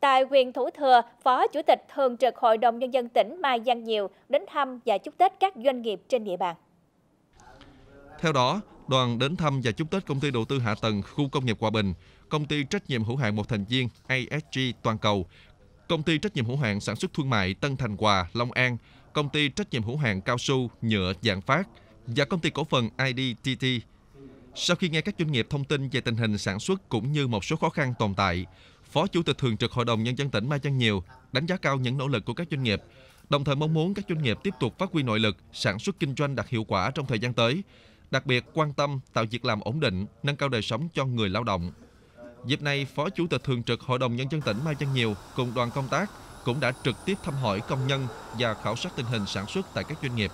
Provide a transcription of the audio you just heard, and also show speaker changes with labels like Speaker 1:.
Speaker 1: Tại quyền Thủ Thừa, Phó Chủ tịch Thường trực Hội đồng Nhân dân tỉnh Mai Giang Nhiều đến thăm và chúc Tết các doanh nghiệp trên địa bàn.
Speaker 2: Theo đó, đoàn đến thăm và chúc Tết công ty đầu tư hạ tầng khu công nghiệp Hòa Bình, công ty trách nhiệm hữu hạn một thành viên ASG Toàn cầu, công ty trách nhiệm hữu hạn sản xuất thương mại Tân Thành Hòa, Long An, công ty trách nhiệm hữu hạn cao su, nhựa, dạng phát và công ty cổ phần IDTT. Sau khi nghe các doanh nghiệp thông tin về tình hình sản xuất cũng như một số khó khăn tồn tại, Phó Chủ tịch Thường trực Hội đồng Nhân dân tỉnh Mai Văn Nhiều đánh giá cao những nỗ lực của các doanh nghiệp, đồng thời mong muốn các doanh nghiệp tiếp tục phát huy nội lực, sản xuất kinh doanh đạt hiệu quả trong thời gian tới, đặc biệt quan tâm tạo việc làm ổn định, nâng cao đời sống cho người lao động. Dịp này, Phó Chủ tịch Thường trực Hội đồng Nhân dân tỉnh Mai Văn Nhiều cùng đoàn công tác cũng đã trực tiếp thăm hỏi công nhân và khảo sát tình hình sản xuất tại các doanh nghiệp.